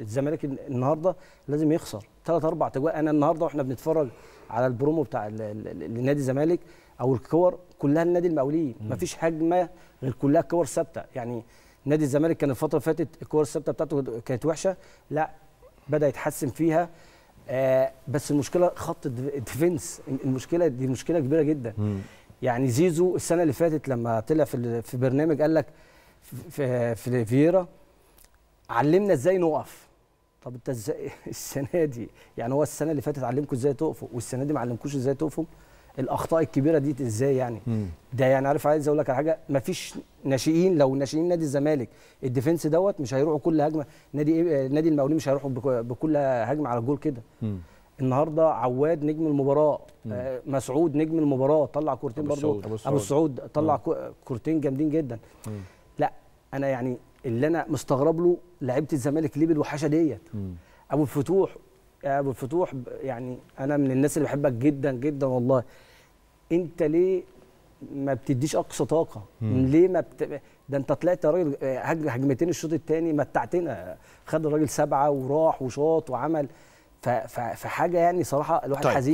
الزمالك النهارده لازم يخسر ثلاث اربع تجوال انا النهارده واحنا بنتفرج على البرومو بتاع النادي الزمالك او الكور كلها النادي المقاولين مفيش هجمه غير كلها كور ثابته يعني نادي الزمالك كان الفتره اللي فاتت الكور الثابته بتاعته كانت وحشه لا بدا يتحسن فيها آه بس المشكله خط الديفنس المشكله دي مشكله كبيره جدا مم. يعني زيزو السنه اللي فاتت لما طلع في في برنامج قال لك في, في, في فييرا علمنا ازاي نقف طب انت ازاي السنه دي يعني هو السنه اللي فاتت علمكم ازاي تقفوا والسنه دي ما علمكوش ازاي تقفوا الاخطاء الكبيره دي ازاي يعني مم. ده يعني عارف عايز اقول لك على حاجه فيش ناشئين لو ناشئين نادي الزمالك الديفنس دوت مش هيروحوا كل هجمه نادي إيه، نادي المقاولين مش هيروحوا بكل هجمه على الجول كده النهارده عواد نجم المباراه آه مسعود نجم المباراه طلع كورتين برضه ابو السعود طلع كورتين جامدين جدا مم. لا انا يعني اللي انا مستغرب له لعيبه الزمالك ليه بالوحشه ديت ابو الفتوح يا ابو الفتوح يعني انا من الناس اللي بحبك جدا جدا والله انت ليه ما بتديش اقصى طاقه مم. ليه ما بت... ده انت طلعت يا راجل آه، هجمتين الشوط الثاني متعتنا آه، خد الراجل سبعه وراح وشاط وعمل ف... ف... فحاجه يعني صراحه الواحد طيب. حزين